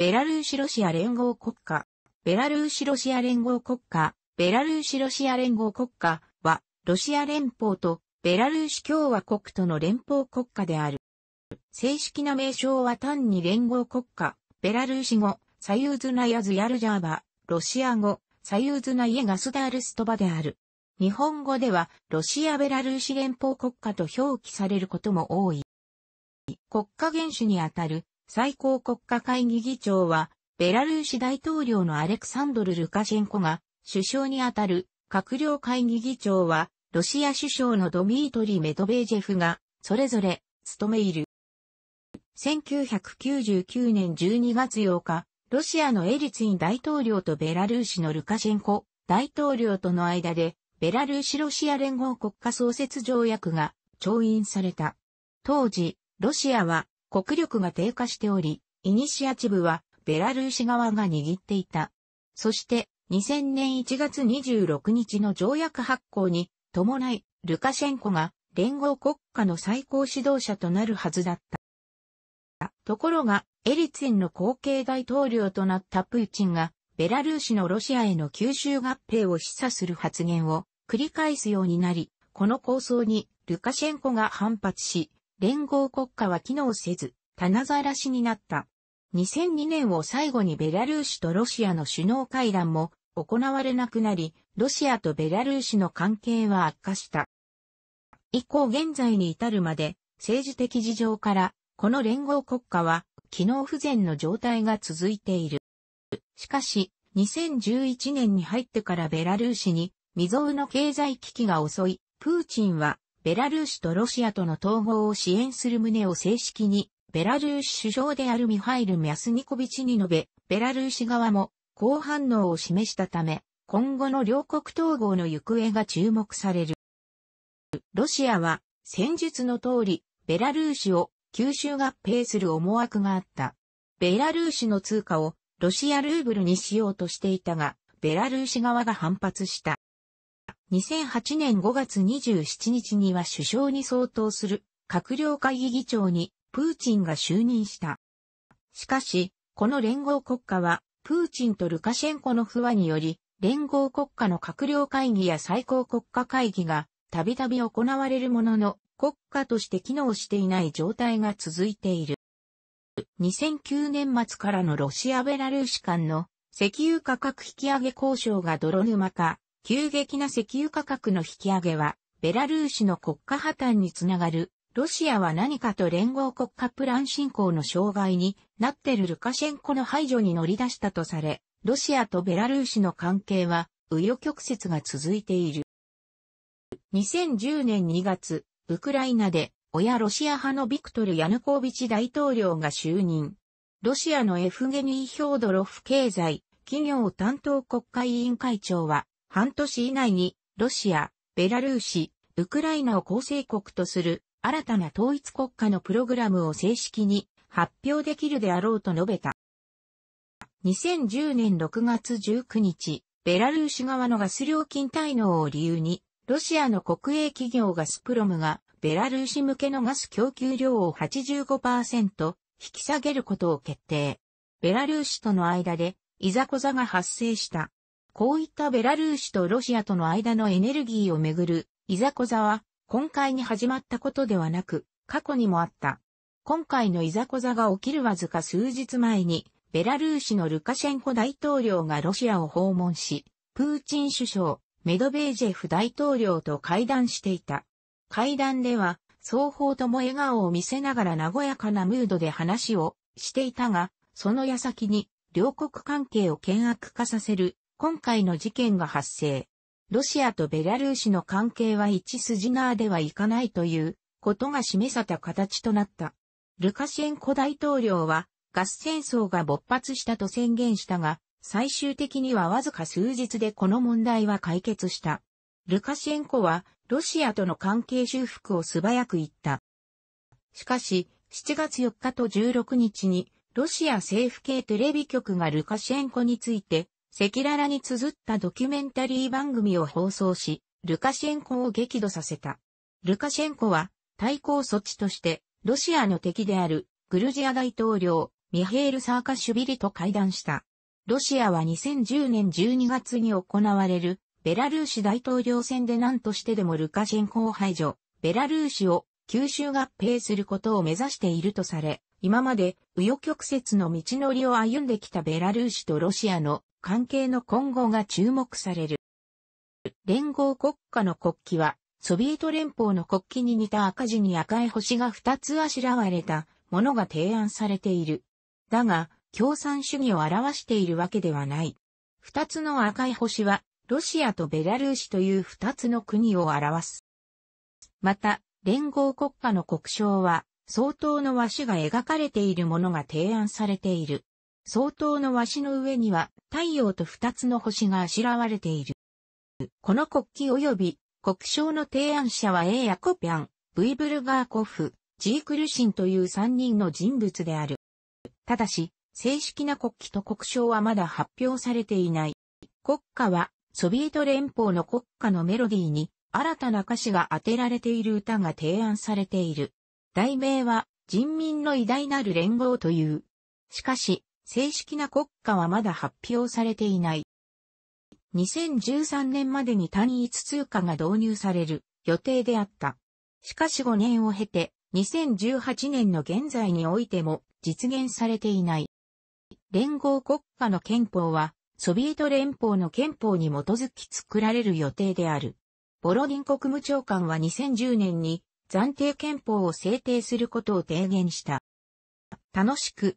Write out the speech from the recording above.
ベラルーシロシア連合国家、ベラルーシロシア連合国家、ベラルーシロシア連合国家は、ロシア連邦とベラルーシ共和国との連邦国家である。正式な名称は単に連合国家、ベラルーシ語、サユーズナヤズヤルジャーバ、ロシア語、サユーズナイエガスダールストバである。日本語では、ロシア・ベラルーシ連邦国家と表記されることも多い。国家元首にあたる最高国家会議議長は、ベラルーシ大統領のアレクサンドル・ルカシェンコが、首相にあたる閣僚会議議長は、ロシア首相のドミートリ・ー・メドベージェフが、それぞれ、務めいる。1999年12月8日、ロシアのエリツィン大統領とベラルーシのルカシェンコ大統領との間で、ベラルーシロシア連合国家創設条約が調印された。当時、ロシアは国力が低下しており、イニシアチブはベラルーシ側が握っていた。そして、2000年1月26日の条約発行に伴い、ルカシェンコが連合国家の最高指導者となるはずだった。ところが、エリツィンの後継大統領となったプーチンが、ベラルーシのロシアへの吸収合併を示唆する発言を繰り返すようになり、この構想にルカシェンコが反発し、連合国家は機能せず、棚ざらしになった。2002年を最後にベラルーシとロシアの首脳会談も行われなくなり、ロシアとベラルーシの関係は悪化した。以降現在に至るまで、政治的事情から、この連合国家は、機能不全の状態が続いている。しかし、2011年に入ってからベラルーシに未曾有の経済危機が襲い、プーチンはベラルーシとロシアとの統合を支援する旨を正式に、ベラルーシ首相であるミハイル・ミャスニコビチに述べ、ベラルーシ側も好反応を示したため、今後の両国統合の行方が注目される。ロシアは、戦術の通り、ベラルーシを吸収合併する思惑があった。ベラルーシの通貨をロシアルーブルにしようとしていたが、ベラルーシ側が反発した。2008年5月27日には首相に相当する閣僚会議議長にプーチンが就任した。しかし、この連合国家は、プーチンとルカシェンコの不和により、連合国家の閣僚会議や最高国家会議がたびたび行われるものの、国家として機能していない状態が続いている。2009年末からのロシア・ベラルーシ間の石油価格引上げ交渉が泥沼化、急激な石油価格の引き上げは、ベラルーシの国家破綻につながる、ロシアは何かと連合国家プラン進行の障害になってるルカシェンコの排除に乗り出したとされ、ロシアとベラルーシの関係は、紆余曲折が続いている。2010年2月、ウクライナで、親ロシア派のビクトル・ヤヌコービチ大統領が就任。ロシアのエフゲニー・ヒョードロフ経済、企業担当国会委員会長は、半年以内に、ロシア、ベラルーシ、ウクライナを構成国とする新たな統一国家のプログラムを正式に発表できるであろうと述べた。2010年6月19日、ベラルーシ側のガス料金滞納を理由に、ロシアの国営企業ガスプロムが、ベラルーシ向けのガス供給量を85%引き下げることを決定。ベラルーシとの間で、いざこざが発生した。こういったベラルーシとロシアとの間のエネルギーをめぐるいざこざは今回に始まったことではなく過去にもあった。今回のいざこざが起きるわずか数日前にベラルーシのルカシェンコ大統領がロシアを訪問し、プーチン首相、メドベージェフ大統領と会談していた。会談では、双方とも笑顔を見せながら和やかなムードで話をしていたが、その矢先に両国関係を険悪化させる今回の事件が発生。ロシアとベラルーシの関係は一筋縄ではいかないということが示された形となった。ルカシェンコ大統領はガス戦争が勃発したと宣言したが、最終的にはわずか数日でこの問題は解決した。ルカシェンコはロシアとの関係修復を素早く言った。しかし、7月4日と16日にロシア政府系テレビ局がルカシェンコについて赤裸々に綴ったドキュメンタリー番組を放送し、ルカシェンコを激怒させた。ルカシェンコは、対抗措置として、ロシアの敵である、グルジア大統領、ミヘール・サーカシュビリと会談した。ロシアは2010年12月に行われる、ベラルーシ大統領選で何としてでもルカシェンコを排除、ベラルーシを吸収合併することを目指しているとされ、今まで、右翼曲折の道のりを歩んできたベラルーシとロシアの関係の今後が注目される。連合国家の国旗は、ソビエト連邦の国旗に似た赤字に赤い星が二つあしらわれたものが提案されている。だが、共産主義を表しているわけではない。二つの赤い星は、ロシアとベラルーシという二つの国を表す。また、連合国家の国章は、相当の和紙が描かれているものが提案されている。相当の鷲の上には太陽と二つの星があしらわれている。この国旗及び国章の提案者は A ヤコピャン、V ブルガーコフ、G クルシンという三人の人物である。ただし、正式な国旗と国章はまだ発表されていない。国歌はソビエト連邦の国歌のメロディーに新たな歌詞が当てられている歌が提案されている。題名は人民の偉大なる連合という。しかし、正式な国家はまだ発表されていない。2013年までに単一通貨が導入される予定であった。しかし5年を経て、2018年の現在においても実現されていない。連合国家の憲法は、ソビエト連邦の憲法に基づき作られる予定である。ボロディン国務長官は2010年に暫定憲法を制定することを提言した。楽しく